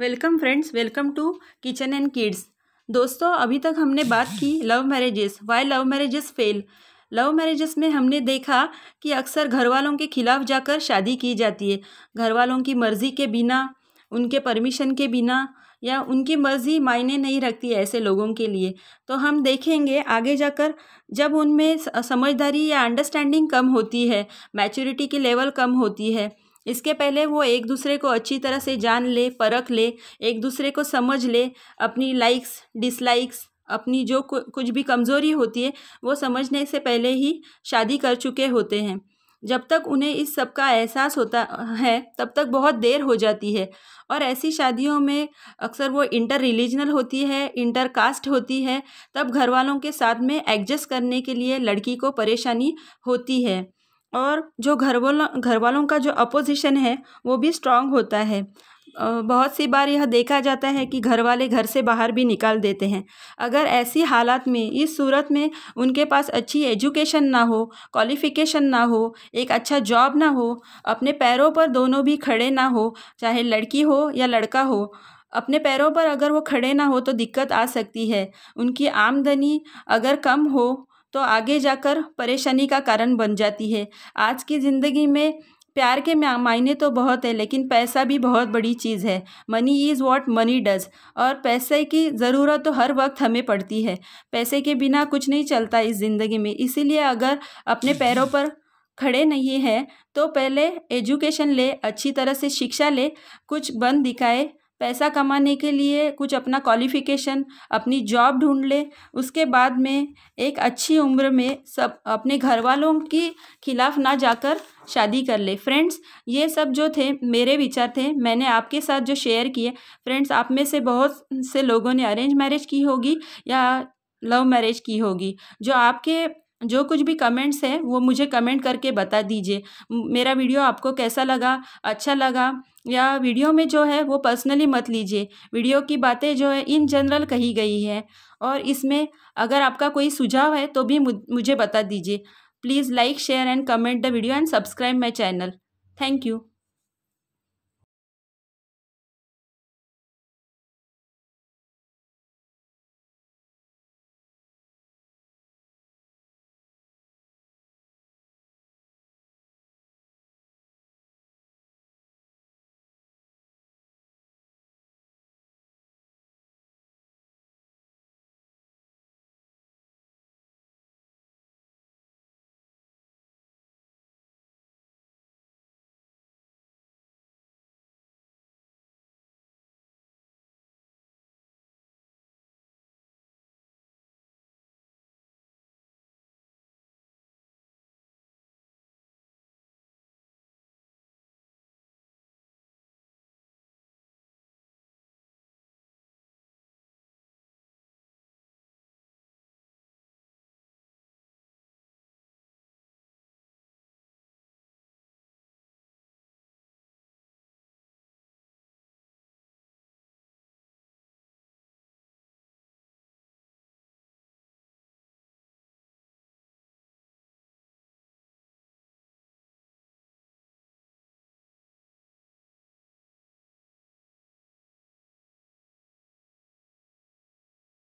welcome friends welcome to kitchen and kids दोस्तों अभी तक हमने बात की love marriages why love marriages fail love marriages में हमने देखा कि अक्सर घर वालों के खिलाफ जाकर शादी की जाती है घर वालों की मर्ज़ी के बिना उनके परमिशन के बिना या उनकी मर्ज़ी मायने नहीं रखती है ऐसे लोगों के लिए तो हम देखेंगे आगे जाकर जब उनमें समझदारी या अंडरस्टैंडिंग कम होती है मैच्योरिटी की लेवल कम होती है इसके पहले वो एक दूसरे को अच्छी तरह से जान ले परख ले एक दूसरे को समझ ले अपनी लाइक्स डिसलाइक्स अपनी जो कुछ भी कमज़ोरी होती है वो समझने से पहले ही शादी कर चुके होते हैं जब तक उन्हें इस सब का एहसास होता है तब तक बहुत देर हो जाती है और ऐसी शादियों में अक्सर वो इंटर रिलीजनल होती है इंटर कास्ट होती है तब घर वालों के साथ में एडजस्ट करने के लिए लड़की को परेशानी होती है और जो घर वालों घर वालों का जो अपोजिशन है वो भी स्ट्रांग होता है बहुत सी बार यह देखा जाता है कि घर वाले घर से बाहर भी निकाल देते हैं अगर ऐसी हालात में इस सूरत में उनके पास अच्छी एजुकेशन ना हो क्वालिफ़िकेशन ना हो एक अच्छा जॉब ना हो अपने पैरों पर दोनों भी खड़े ना हो चाहे लड़की हो या लड़का हो अपने पैरों पर अगर वो खड़े ना हो तो दिक्कत आ सकती है उनकी आमदनी अगर कम हो तो आगे जाकर परेशानी का कारण बन जाती है आज की ज़िंदगी में प्यार के मायने तो बहुत है लेकिन पैसा भी बहुत बड़ी चीज़ है money is what money does और पैसे की ज़रूरत तो हर वक्त हमें पड़ती है पैसे के बिना कुछ नहीं चलता इस ज़िंदगी में इसीलिए अगर अपने पैरों पर खड़े नहीं हैं तो पहले एजुकेशन ले अच्छी तरह से शिक्षा ले कुछ बन दिखाए पैसा कमाने के लिए कुछ अपना क्वालिफ़िकेशन अपनी जॉब ढूंढ ले उसके बाद में एक अच्छी उम्र में सब अपने घर वालों के खिलाफ ना जाकर शादी कर ले फ्रेंड्स ये सब जो थे मेरे विचार थे मैंने आपके साथ जो शेयर किए फ्रेंड्स आप में से बहुत से लोगों ने अरेंज मैरिज की होगी या लव मैरिज की होगी जो आपके जो कुछ भी कमेंट्स हैं वो मुझे कमेंट करके बता दीजिए मेरा वीडियो आपको कैसा लगा अच्छा लगा या वीडियो में जो है वो पर्सनली मत लीजिए वीडियो की बातें जो है इन जनरल कही गई है और इसमें अगर आपका कोई सुझाव है तो भी मुझे बता दीजिए please like share and comment the video and subscribe my channel thank you